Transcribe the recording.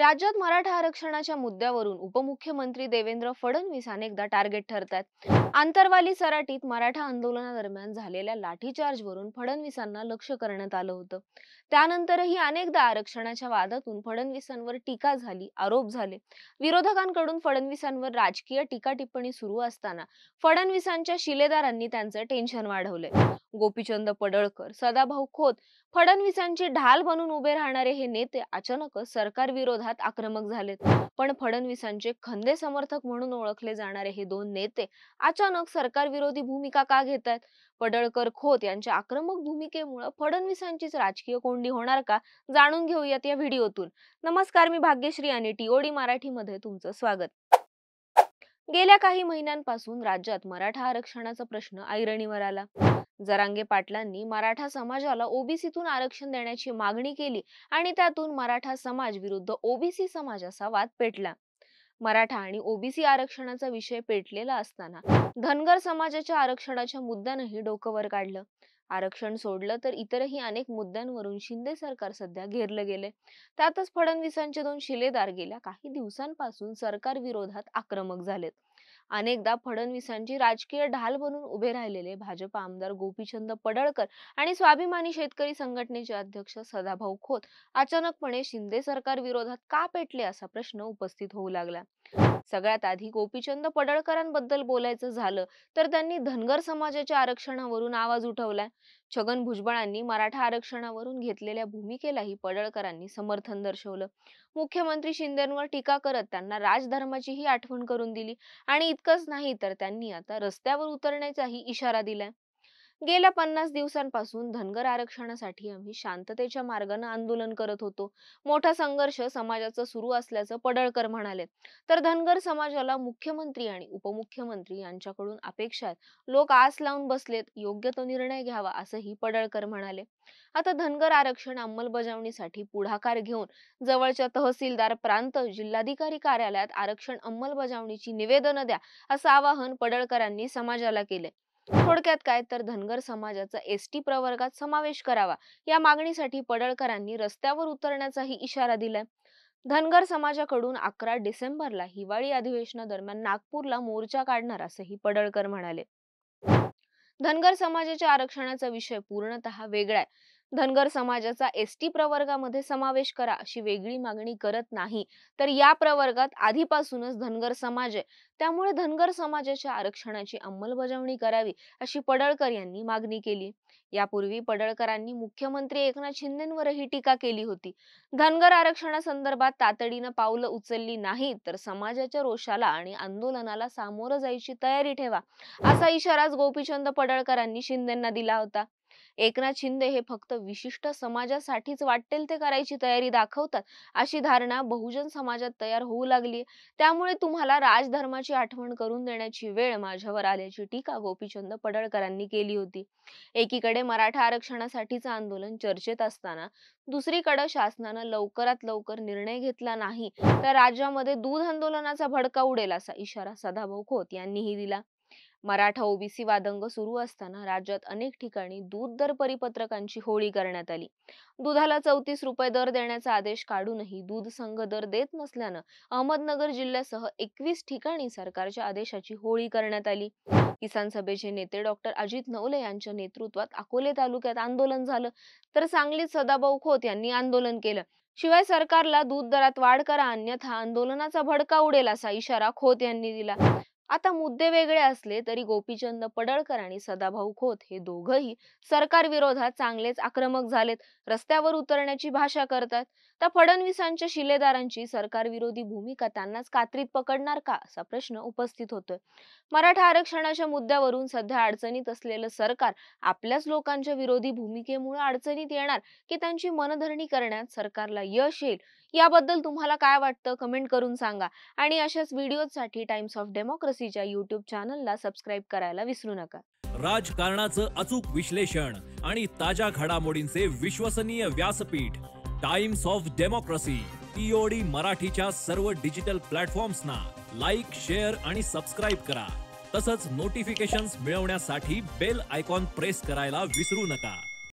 राज्यात मराठा आरक्षणाच्या मुद्द्यावरून उपमुख्यमंत्री देवेंद्र फडणवीस अनेकदा टार्गेट ठरतात आंतरवाली सराटीत मराठा आंदोलनादरम्यान झालेल्या लाठीचार्जवरून फडणवीसांना लक्ष करण्यात आलं होतं त्यानंतरही अनेकदा आरक्षणाच्या वादातून फडणवीसांवर टीका झाली आरोप झाले विरोधकांकडून फडणवीसांवर राजकीय टीका टिप्पणी सुरू असताना फडणवीसांच्या शिलेदारांनी त्यांचं टेन्शन वाढवले गोपीचंद पडळकर सदाभाऊ खोत फडणवीसांचे ढाल बनून उभे राहणारे हे नेते अचानकच सरकार विरोधात आक्रमक झालेत पण फडणवीसांचे खंदे समर्थक म्हणून ओळखले जाणारे हे दोन नेते आज अचानक सरकार विरोधी भूमिका का घेत आहेत पडळकर खोत यांच्या आक्रमक भूमिकेमुळे फडणवीसांचीच राजकीय कोंडी होणार का जाणून घेऊयात या व्हिडिओतून नमस्कार मी भाग्यश्री आणि टीओडी मराठीमध्ये तुमचं स्वागत गेल्या काही महिन्यांपासून राज्यात मराठा आरक्षणाचा प्रश्न ऐरणीवर आला जरांगे पाटलांनी मराठा समाजाला ओबीसीतून आरक्षण देण्याची मागणी केली आणि त्यातून मराठा समाज विरुद्ध ओबीसी समाज असा वाद पेटला मराठा आणि ओबीसी आरक्षणाचा विषय पेटलेला असताना धनगर समाजाच्या आरक्षणाच्या मुद्द्यानंही डोकं वर काढलं आरक्षण सोडलं तर इतरही अनेक मुद्द्यांवरून शिंदे सरकार सध्या घेरलं गेले त्यातच फडणवीसांचे दोन शिलेदार गेल्या काही दिवसांपासून सरकार विरोधात आक्रमक झालेत अनेकदा फडणवीसांची राजकीय ढाल बनून उभे राहिलेले भाजप आमदार गोपीचंद पडळकर आणि स्वाभिमानी शेतकरी संघटनेचे अध्यक्ष सदाभाऊ खोत अचानकपणे शिंदे सरकार विरोधात का पेटले असा प्रश्न उपस्थित होऊ लागला सगळ्यात आधी गोपीचंद पडळकरांबद्दल बोलायचं झालं तर त्यांनी धनगर समाजाच्या आरक्षणावरून आवाज उठवलाय छगन भुजबळांनी मराठा आरक्षणावरून घेतलेल्या भूमिकेलाही पडळकरांनी समर्थन दर्शवलं मुख्यमंत्री शिंदेंवर टीका करत त्यांना राजधर्माचीही आठवण करून दिली आणि इतकंच नाही तर त्यांनी आता रस्त्यावर उतरण्याचाही इशारा दिलाय गेल्या पन्नास दिवसांपासून धनगर आरक्षणासाठी आम्ही शांततेच्या मार्गाने आंदोलन करत होतो मोठा संघर्ष समाजाचा सुरू असल्याचं पडळकर म्हणाले तर धनगर समाजाला मुख्यमंत्री आणि उपमुख्यमंत्री यांच्याकडून अपेक्षा लोक आस लावून बसलेत योग्य तो निर्णय घ्यावा असंही पडळकर म्हणाले आता धनगर आरक्षण अंमलबजावणीसाठी पुढाकार घेऊन जवळच्या तहसीलदार प्रांत जिल्हाधिकारी कार्यालयात आरक्षण अंमलबजावणीची निवेदन द्या असं आवाहन पडळकरांनी समाजाला केले थोडक्यात काय तर धनगर समाजाचा एसटी प्रवर्गात समावेश करावा या मागणीसाठी पडळकरांनी रस्त्यावर उतरण्याचाही इशारा दिलाय धनगर समाजाकडून अकरा डिसेंबरला हिवाळी दरम्यान नागपूरला मोर्चा काढणार असंही पडळकर म्हणाले धनगर समाजाच्या आरक्षणाचा विषय पूर्णतः वेगळा आहे धनगर समाजाचा एस टी प्रवर्गामध्ये समावेश करा अशी वेगळी मागणी करत नाही तर या प्रवर्गात आधीपासूनच धनगर समाज आहे त्यामुळे धनगर समाजाच्या आरक्षणाची अंमलबजावणी करावी अशी पडळकर यांनी मागणी केली यापूर्वी पडळकरांनी मुख्यमंत्री एकनाथ शिंदेवरही टीका केली होती धनगर आरक्षणासंदर्भात तातडीनं पावलं उचलली नाही तर समाजाच्या रोषाला आणि आंदोलनाला सामोरं जायची तयारी ठेवा असा इशाराच गोपीचंद पडळकरांनी शिंदेना दिला होता एकनाथ शिंदे हे फक्त विशिष्ट समाजासाठीच वाटेल ते करायची तयारी दाखवतात अशी धारणा बहुजन समाजात तयार होऊ लागली त्यामुळे तुम्हाला राजधर्माची आठवण करून देण्याची वेळ माझ्यावर आल्याची टीका गोपीचंद पडळकरांनी केली होती एकीकडे मराठा आरक्षणासाठीचं आंदोलन चर्चेत असताना दुसरीकडे शासनानं लवकरात लवकर निर्णय घेतला नाही तर राज्यामध्ये दूध आंदोलनाचा भडका उडेल असा इशारा सदाभाऊ खोत यांनीही दिला मराठा ओबीसी वादंग सुरू असताना राज्यात अनेक ठिकाणी दूध दर परिपत्रकांची होळी करण्यात आली दुधाला चौतीस रुपये दर देण्याचा आदेश काढूनही दूध संघ दर देत नसल्यानं अहमदनगर जिल्ह्यासह एकवीस ठिकाणी सरकारच्या आदेशाची होळी करण्यात आली किसान सभेचे नेते डॉक्टर अजित नवले यांच्या नेतृत्वात अकोले तालुक्यात आंदोलन झालं तर सांगलीत सदाभाऊ खोत यांनी आंदोलन केलं शिवाय सरकारला दूध दरात वाढ करा अन्यथा आंदोलनाचा भडका उडेल असा इशारा खोत यांनी दिला आता मुद्दे वेगळे असले तरी गोपीचंद पडळकर आणि सदाभाऊ खोत हे दोघही सरकार विरोधात चांगलेच आक्रमक झालेत रस्त्यावर उतरण्याची भाषा करतात तर फडणवीसांच्या शिलेदारांची सरकार विरोधी भूमिका त्यांनाच कात्रीत पकडणार का असा प्रश्न उपस्थित होतोय मराठा आरक्षणाच्या मुद्द्यावरून सध्या अडचणीत असलेलं सरकार आपल्याच लोकांच्या विरोधी भूमिकेमुळे अडचणीत येणार की त्यांची मनधरणी करण्यात सरकारला यश येईल याबद्दल तुम्हाला काय वाटतं कमेंट करून सांगा आणि अशाच व्हिडिओसाठी टाइम्स ऑफ डेमोक्रेसी सीच्या युट्यूब चॅनलला सबस्क्राईब करायला विसरू नका राजकारणाचं अचूक विश्लेषण आणि ताज्या घडामोडींचे विश्वसनीय व्यासपीठ टाइम्स ऑफ डेमोक्रेसी टीओडी मराठीच्या सर्व डिजिटल प्लॅटफॉर्म्सना लाईक शेअर आणि सबस्क्राईब करा तसंच नोटिफिकेशन्स मिळवण्यासाठी बेल आयकॉन प्रेस करायला विसरू नका